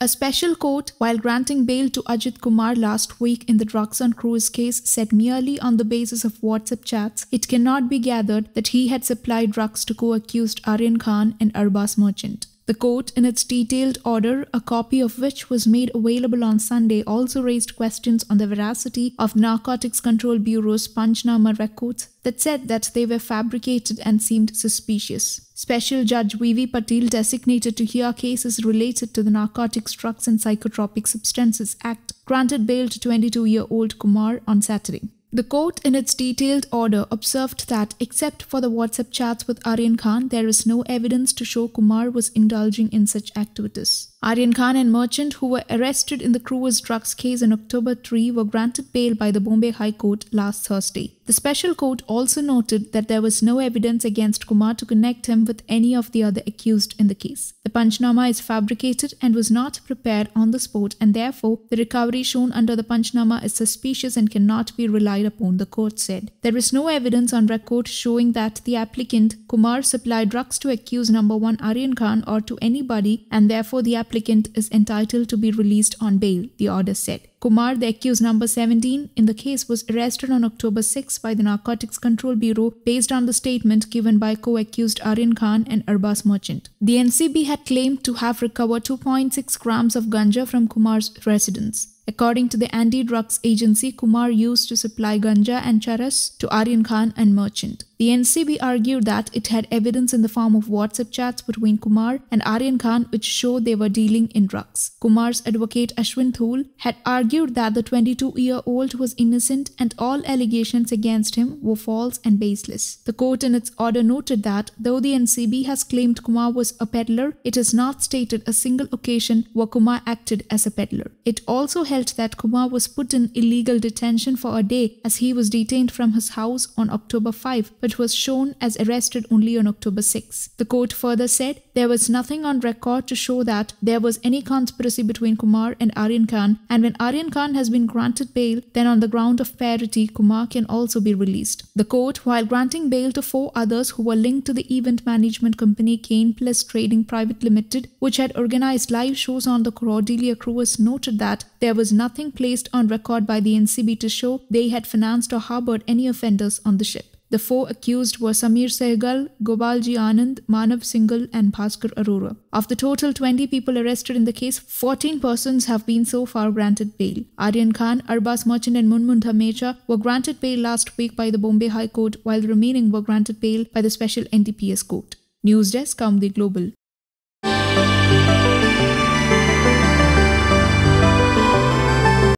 A special court, while granting bail to Ajit Kumar last week in the Roxanne cruise case, said merely on the basis of WhatsApp chats, it cannot be gathered that he had supplied drugs to co accused Aryan Khan and Arbas Merchant. The court, in its detailed order, a copy of which was made available on Sunday, also raised questions on the veracity of Narcotics Control Bureau's Panchnama records that said that they were fabricated and seemed suspicious. Special Judge V.V. Patil designated to hear cases related to the Narcotics, Drugs and Psychotropic Substances Act granted bail to 22-year-old Kumar on Saturday. The court, in its detailed order, observed that except for the WhatsApp chats with Aryan Khan, there is no evidence to show Kumar was indulging in such activities. Aryan Khan and Merchant, who were arrested in the Crewers drugs case in October 3, were granted bail by the Bombay High Court last Thursday. The special court also noted that there was no evidence against Kumar to connect him with any of the other accused in the case. The Panchnama is fabricated and was not prepared on the spot and therefore the recovery shown under the Panchnama is suspicious and cannot be relied upon, the court said. There is no evidence on record showing that the applicant Kumar supplied drugs to accused number 1 Aryan Khan or to anybody and therefore the applicant is entitled to be released on bail, the order said. Kumar, the accused number 17 in the case, was arrested on October 6 by the Narcotics Control Bureau based on the statement given by co-accused Aryan Khan and Arbas Merchant. The NCB had claimed to have recovered 2.6 grams of ganja from Kumar's residence. According to the anti-drugs agency, Kumar used to supply ganja and charas to Aryan Khan and Merchant. The NCB argued that it had evidence in the form of WhatsApp chats between Kumar and Aryan Khan which showed they were dealing in drugs. Kumar's advocate Ashwin Thul had argued that the 22-year-old was innocent and all allegations against him were false and baseless. The court in its order noted that though the NCB has claimed Kumar was a peddler, it has not stated a single occasion where Kumar acted as a peddler. It also held felt that Kumar was put in illegal detention for a day as he was detained from his house on October 5 but was shown as arrested only on October 6. The court further said there was nothing on record to show that there was any conspiracy between Kumar and Aryan Khan and when Aryan Khan has been granted bail then on the ground of parity Kumar can also be released. The court while granting bail to four others who were linked to the event management company Kane Plus Trading Private Limited which had organized live shows on the Cordelia Cruise noted that there was was nothing placed on record by the NCB to show they had financed or harbored any offenders on the ship. The four accused were Samir Sehgal, Gobalji Anand, Manav Singhal, and Bhaskar Arora. Of the total 20 people arrested in the case, 14 persons have been so far granted bail. Aryan Khan, Arbas Merchant, and Munmun Mecha were granted bail last week by the Bombay High Court, while the remaining were granted bail by the Special NDPS Court. News Desk, the Global.